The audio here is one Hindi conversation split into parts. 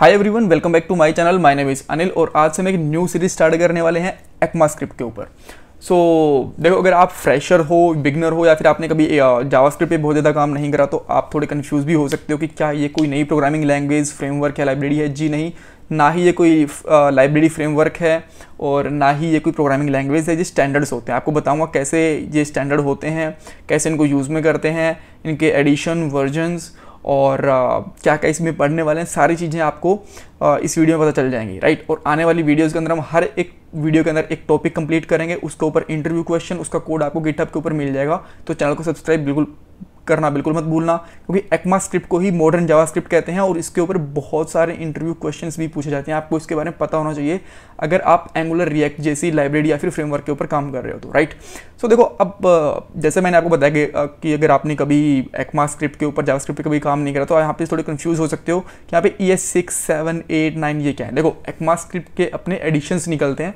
Hi everyone welcome back to my channel my name is Anil और आज से हम एक न्यू सीरीज स्टार्ट करने वाले हैं एक्मा स्क्रिप्ट के ऊपर सो so, देखो अगर आप फ्रेशर हो बिगनर हो या फिर आपने कभी जावा स्क्रिप्ट पे बहुत ज़्यादा काम नहीं करा तो आप थोड़े कन्फ्यूज भी हो सकते हो कि क्या ये कोई नई प्रोग्रामिंग लैंग्वेज फ्रेमवर्क या लाइब्रेरी है जी नहीं ना ही ये कोई लाइब्रेरी फ्रेमवर्क है और ना ही ये कोई प्रोग्रामिंग लैंग्वेज है ये स्टैंडर्ड्स होते हैं आपको बताऊंगा कैसे ये स्टैंडर्ड होते हैं कैसे इनको यूज़ में करते हैं इनके एडिशन वर्जनस और क्या क्या इसमें पढ़ने वाले हैं सारी चीज़ें आपको इस वीडियो में पता चल जाएंगी राइट और आने वाली वीडियोज़ के अंदर हम हर एक वीडियो के अंदर एक टॉपिक कंप्लीट करेंगे उसके ऊपर इंटरव्यू क्वेश्चन उसका कोड आपको गिटअप के ऊपर मिल जाएगा तो चैनल को सब्सक्राइब बिल्कुल करना बिल्कुल मत भूलना क्योंकि एक्मा स्क्रिप्ट को ही मॉडर्न जावा स्क्रिप्ट कहते हैं और इसके ऊपर बहुत सारे इंटरव्यू क्वेश्चन भी पूछे जाते हैं आपको इसके बारे में पता होना चाहिए अगर आप एंगुलर रिएक्ट जैसी लाइब्रेरी या फिर फ्रेमवर्क के ऊपर काम कर रहे हो तो राइट सो देखो अब जैसे मैंने आपको बताया कि, कि अगर आपने कभी एक्मा स्क्रिप्ट के ऊपर जावा स्क्रिप्ट कभी काम नहीं करा तो यहाँ पे थोड़े कन्फ्यूज हो सकते हो कि यहाँ पे E S six seven eight nine ये क्या है देखो एक्मा स्क्रिप्ट के अपने एडिशंस निकलते हैं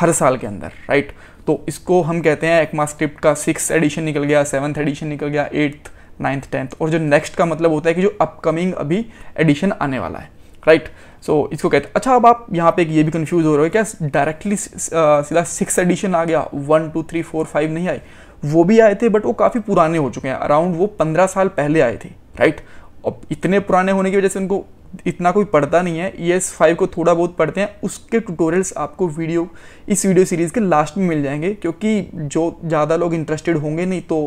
हर साल के अंदर राइट तो इसको हम कहते हैं एक्मा स्क्रिप्ट का सिक्स एडिशन निकल गया सेवन्थ एडिशन निकल गया एट्थ नाइन्थ टेंथ और जो नेक्स्ट का मतलब होता है कि जो अपकमिंग अभी एडिशन आने वाला है राइट right? सो so, इसको कहते हैं अच्छा अब आप यहाँ पे एक ये भी कंफ्यूज हो रहे हो क्या डायरेक्टली सीधा सिक्स एडिशन आ गया one two three four five नहीं आए वो भी आए थे बट वो काफ़ी पुराने हो चुके हैं अराउंड वो पंद्रह साल पहले आए थे राइट right? अब इतने पुराने होने की वजह से उनको इतना कोई पढ़ता नहीं है ई एस फाइव को थोड़ा बहुत पढ़ते हैं उसके ट्यूटोरियल्स आपको वीडियो इस वीडियो सीरीज़ के लास्ट में मिल जाएंगे क्योंकि जो ज़्यादा लोग इंटरेस्टेड होंगे नहीं तो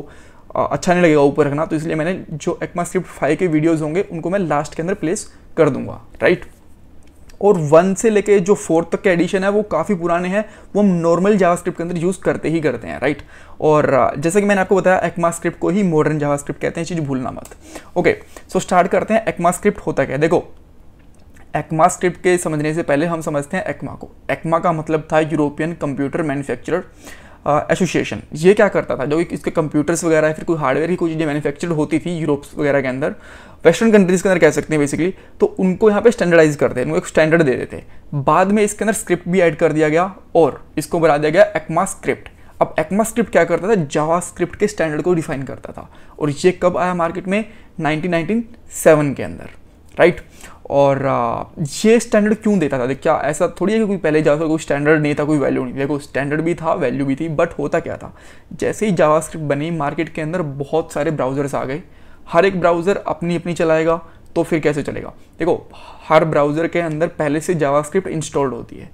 अच्छा नहीं लगेगा ऊपर रखना तो इसलिए मैंने जो एक्मा स्क्रिप्ट फाइव के वीडियोज़ होंगे उनको मैं लास्ट के अंदर प्लेस कर दूंगा राइट और वन से लेके जो फोर्थ तक के एडिशन है वो काफ़ी पुराने हैं वो हम नॉर्मल जावा के अंदर यूज़ करते ही करते हैं राइट और जैसे कि मैंने आपको बताया एक्मा स्क्रिप्ट को ही मॉडर्न जावा कहते हैं चीज़ भूलना मत ओके सो स्टार्ट करते हैं एक्मा स्क्रिप्ट होता क्या देखो एक्मा स्क्रिप्ट के समझने से पहले हम समझते हैं एक्मा को एक्मा का मतलब था यूरोपियन कंप्यूटर मैन्युफैक्चरर एसोसिएशन ये क्या करता था जो कि इसके कंप्यूटर्स वगैरह फिर कोई हार्डवेयर की कोई चीज़ें मैन्युफैक्चर्ड होती थी यूरोप वगैरह के अंदर वेस्टर्न कंट्रीज़ के अंदर कह सकते हैं बेसिकली तो उनको यहाँ पे स्टैंडर्डाइज करते हैं उनको एक स्टैंडर्ड दे देते बाद में इसके अंदर स्क्रिप्ट भी ऐड कर दिया गया और इसको बना दिया गया एक्मा स्क्रिप्ट अब एक्मा स्क्रिप्ट क्या करता था जावा स्क्रिप्ट के स्टैंडर्ड को डिफाइन करता था और ये कब आया मार्केट में नाइनटीन के अंदर राइट और ये स्टैंडर्ड क्यों देता था क्या ऐसा थोड़ी है कि कोई पहले जावा कोई स्टैंडर्ड नहीं था कोई वैल्यू नहीं देखो स्टैंडर्ड भी था वैल्यू भी थी बट होता क्या था जैसे ही जावास्क्रिप्ट बनी मार्केट के अंदर बहुत सारे ब्राउज़र्स आ गए हर एक ब्राउज़र अपनी अपनी चलाएगा तो फिर कैसे चलेगा देखो हर ब्राउज़र के अंदर पहले से जावा इंस्टॉल्ड होती है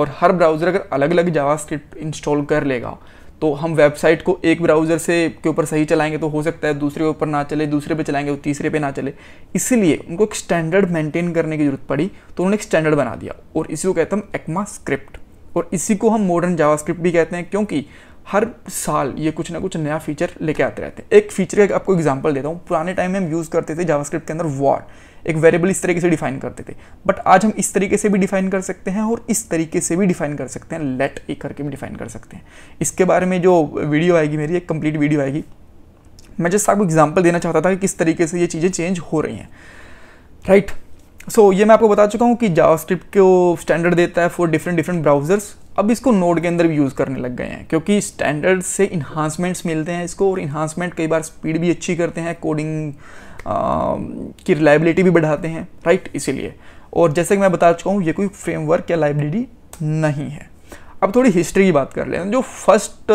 और हर ब्राउज़र अगर अलग अलग जावा इंस्टॉल कर लेगा तो हम वेबसाइट को एक ब्राउज़र से के ऊपर सही चलाएंगे तो हो सकता है दूसरे के ऊपर ना चले दूसरे पे चलाएंगे तो तीसरे पे ना चले इसलिए उनको एक स्टैंडर्ड मेंटेन करने की ज़रूरत पड़ी तो उन्होंने एक स्टैंडर्ड बना दिया और इसी को कहते हैं एक्मा स्क्रिप्ट और इसी को हम मॉडर्न जावा स्क्रिप्ट भी कहते हैं क्योंकि हर साल ये कुछ ना कुछ नया फीचर लेके आते रहते हैं एक फीचर का आपको एग्जाम्पल देता हूँ पुराने टाइम में हम यूज़ करते थे जावा के अंदर वॉट एक वेरिएबल इस तरीके से डिफाइन करते थे बट आज हम इस तरीके से भी डिफाइन कर सकते हैं और इस तरीके से भी डिफाइन कर सकते हैं लेट ए करके भी डिफाइन कर सकते हैं इसके बारे में जो वीडियो आएगी मेरी एक कंप्लीट वीडियो आएगी मैं जस्ट आपको एग्जाम्पल देना चाहता था कि किस तरीके से ये चीज़ें चेंज हो रही हैं राइट सो ये मैं आपको बता चुका हूँ कि जावास्क्रिप्ट को स्टैंडर्ड देता है फॉर डिफरेंट डिफरेंट ब्राउजर्स अब इसको नोड के अंदर भी यूज़ करने लग गए हैं क्योंकि स्टैंडर्ड से इन्हांसमेंट्स मिलते हैं इसको और इन्हांसमेंट कई बार स्पीड भी अच्छी करते हैं कोडिंग की रिलायबिलिटी भी बढ़ाते हैं राइट इसीलिए और जैसे कि मैं बता चुका हूँ ये कोई फ्रेमवर्क या लाइब्रेरी नहीं है अब थोड़ी हिस्ट्री की बात कर लें जो फर्स्ट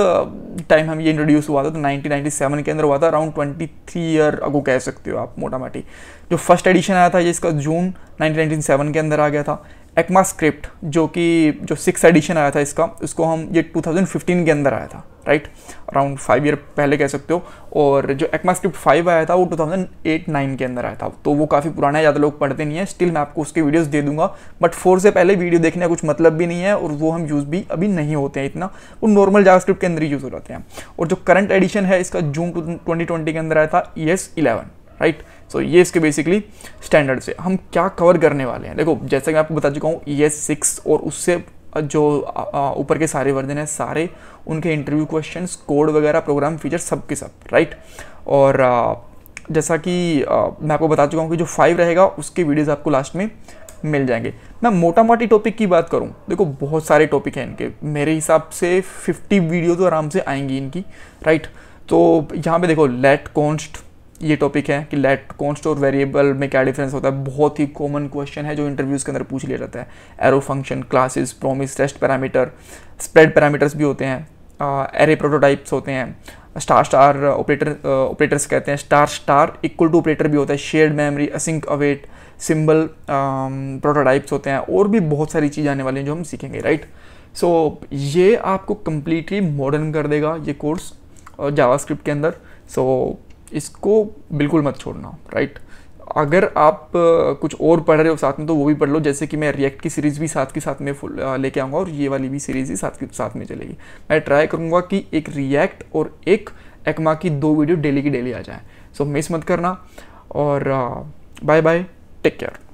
टाइम हम ये इंट्रोड्यूस हुआ था तो 1997 के अंदर हुआ था अराउंड 23 ईयर अगो कह सकते हो आप मोटा मोटी जो फर्स्ट एडिशन आया था ये इसका जून 1997 के अंदर आ गया था एक्मा स्क्रिप्ट जो कि जो सिक्स एडिशन आया था इसका उसको हम ये 2015 के अंदर आया था राइट अराउंड फाइव ईयर पहले कह सकते हो और जो एक्मा स्क्रिप्ट फाइव आया था वो 2008 9 के अंदर आया था तो वो काफ़ी पुराना है ज़्यादा लोग पढ़ते नहीं है स्टिल मैं आपको उसके वीडियोस दे दूंगा बट फोर से पहले वीडियो देखने का कुछ मतलब भी नहीं है और वो हम यूज़ भी अभी नहीं होते हैं इतना वो नॉर्मल जावास्क्रिप्ट के अंदर ही यूज़ हो जाते हैं और जो करंट एडिशन है इसका जून ट्वेंटी के अंदर आया था E S eleven right so ये इसके बेसिकली स्टैंडर्ड से हम क्या कवर करने वाले हैं देखो जैसे कि मैं आपको बता चुका हूँ ई एस सिक्स और उससे जो ऊपर के सारे वर्जन हैं सारे उनके इंटरव्यू क्वेश्चन कोड वगैरह प्रोग्राम फीचर सब के सब राइट और आ, जैसा कि आ, मैं आपको बता चुका हूँ कि जो फाइव रहेगा उसके वीडियोज आपको लास्ट में मिल जाएंगे मैं मोटा मोटी टॉपिक की बात करूँ देखो बहुत सारे टॉपिक हैं इनके मेरे हिसाब से फिफ्टी वीडियो तो आराम से आएंगी इनकी राइट तो यहाँ पे देखो लेट कॉन्स्ट ये टॉपिक है कि लेट कॉन्स्ट और वेरिएबल में क्या डिफरेंस होता है बहुत ही कॉमन क्वेश्चन है जो इंटरव्यूज़ के अंदर पूछ लिया जाता है arrow function classes promise test parameter spread parameters भी होते हैं एरे प्रोटोटाइप्स होते हैं स्टार स्टार ऑपरेटर ऑपरेटर्स कहते हैं star star equal to operator भी होता है shared memory async await symbol prototypes होते हैं और भी बहुत सारी चीज़ आने वाली हैं जो हम सीखेंगे राइट सो so, ये आपको कम्प्लीटली मॉडर्न कर देगा ये कोर्स जावा स्क्रिप्ट के अंदर सो so, इसको बिल्कुल मत छोड़ना राइट अगर आप कुछ और पढ़ रहे हो साथ में तो वो भी पढ़ लो जैसे कि मैं रिएक्ट की सीरीज़ भी साथ के साथ में फुल लेके आऊँगा और ये वाली भी सीरीज़ ही साथ के साथ में चलेगी मैं ट्राई करूँगा कि एक रिएक्ट और एक एक्मा की दो वीडियो डेली की डेली आ जाए सो so, मिस मत करना और बाय बाय टेक केयर